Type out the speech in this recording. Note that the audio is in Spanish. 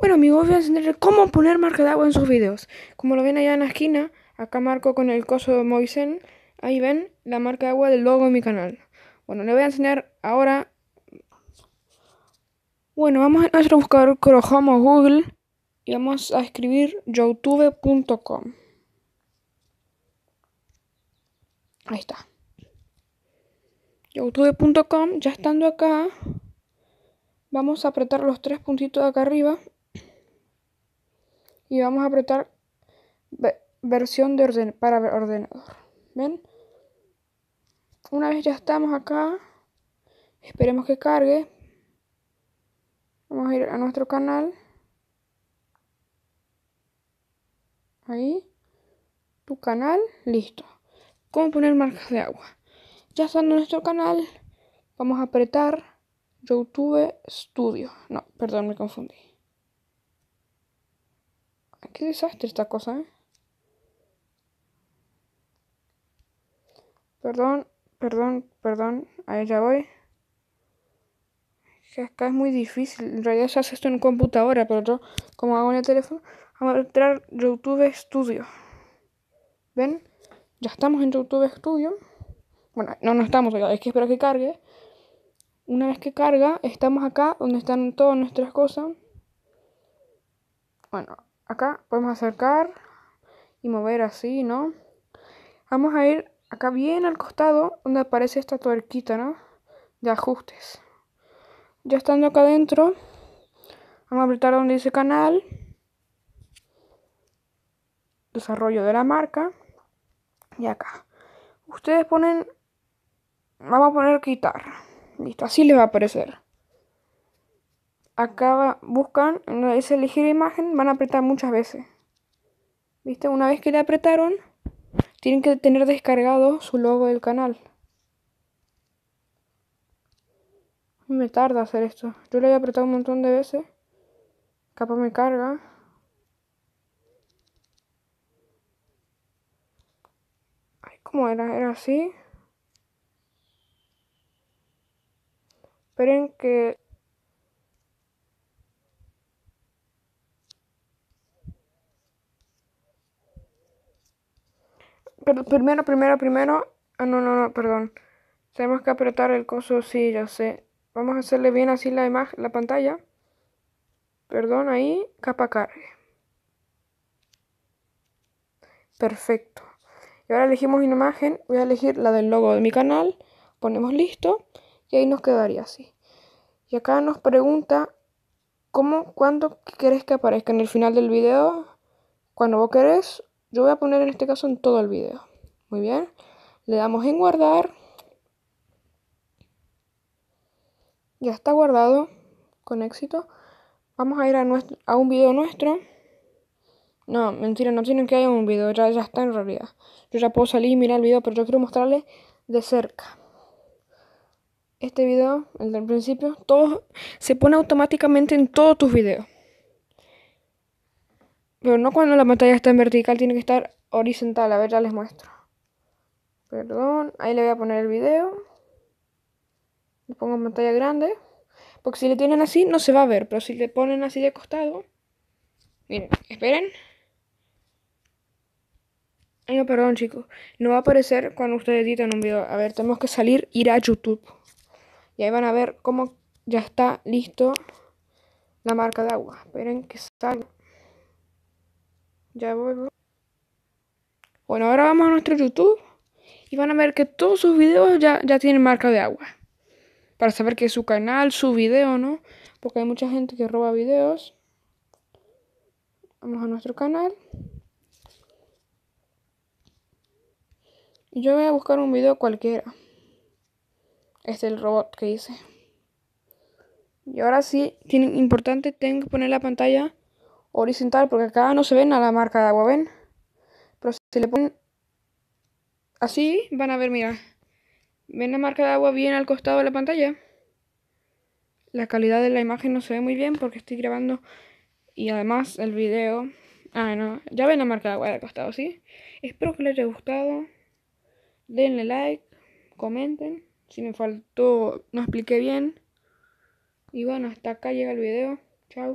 Bueno amigos, voy a enseñar cómo poner marca de agua en sus videos. Como lo ven allá en la esquina, acá marco con el coso de Moisen. Ahí ven la marca de agua del logo de mi canal. Bueno, le voy a enseñar ahora... Bueno, vamos a nuestro buscador Chrome Google y vamos a escribir youtube.com. Ahí está. youtube.com, ya estando acá, vamos a apretar los tres puntitos de acá arriba y vamos a apretar versión de orden para ordenador. ¿Ven? Una vez ya estamos acá, esperemos que cargue. Vamos a ir a nuestro canal. Ahí. Tu canal. Listo. ¿Cómo poner marcas de agua? Ya estando en nuestro canal, vamos a apretar YouTube Studio. No, perdón, me confundí. Qué desastre esta cosa, ¿eh? Perdón, perdón, perdón. Ahí ya voy. Que acá es muy difícil. En realidad se hace esto en computadora, pero yo, como hago en el teléfono, vamos a entrar YouTube Studio. ¿Ven? Ya estamos en YouTube Studio. Bueno, no, no estamos Es que espero que cargue. Una vez que carga, estamos acá donde están todas nuestras cosas. Bueno, acá podemos acercar y mover así, ¿no? Vamos a ir acá bien al costado donde aparece esta tuerquita, ¿no? De ajustes. Ya estando acá adentro, vamos a apretar donde dice canal, desarrollo de la marca y acá. Ustedes ponen, vamos a poner quitar. Listo, así les va a aparecer acá buscan, es elegir imagen, van a apretar muchas veces. ¿Viste? Una vez que le apretaron, tienen que tener descargado su logo del canal. Me tarda hacer esto. Yo lo he apretado un montón de veces. Capa me carga. Ay, ¿cómo era? Era así. Esperen que primero, primero, primero. Ah, no, no, no, perdón. Tenemos que apretar el coso, sí, ya sé. Vamos a hacerle bien así la imagen, la pantalla. Perdón, ahí, capa cargue. Perfecto. Y ahora elegimos una imagen, voy a elegir la del logo de mi canal, ponemos listo y ahí nos quedaría así. Y acá nos pregunta cómo, cuándo querés que aparezca en el final del video, cuando vos querés yo voy a poner en este caso en todo el video. Muy bien. Le damos en guardar. Ya está guardado con éxito. Vamos a ir a, un video nuestro. No, mentira, no tienen que ir un video. Ya, está en realidad. Yo ya puedo salir y mirar el video, pero yo quiero mostrarles de cerca. Este video, el del principio, todo se pone automáticamente en todos tus videos. Pero no cuando la pantalla está en vertical, tiene que estar horizontal. A ver, ya les muestro. Perdón, ahí le voy a poner el video. Le pongo pantalla grande. Porque si le tienen así, no se va a ver. Pero si le ponen así de costado. Miren, esperen. Ay, no, perdón, chicos. No va a aparecer cuando ustedes editan un video. A ver, tenemos que salir, ir a YouTube. Y ahí van a ver cómo ya está listo la marca de agua. Esperen que salga. Ya vuelvo. Bueno, ahora vamos a nuestro YouTube y van a ver que todos sus videos ya, ya tienen marca de agua. Para saber que su canal, su video, ¿no? Porque hay mucha gente que roba videos. Vamos a nuestro canal. Yo voy a buscar un video cualquiera. Este es el robot que hice. Y ahora sí, tiene, importante, tengo que poner la pantalla horizontal porque acá no se ven a la marca de agua, ¿ven? Pero si le ponen así, van a ver, mira, ¿ven la marca de agua bien al costado de la pantalla? La calidad de la imagen no se ve muy bien porque estoy grabando y además el video... Ah, no, ya ven la marca de agua al costado, ¿sí? Espero que les haya gustado. Denle like, comenten. Si me faltó, no expliqué bien. Y bueno, hasta acá llega el video. Chao.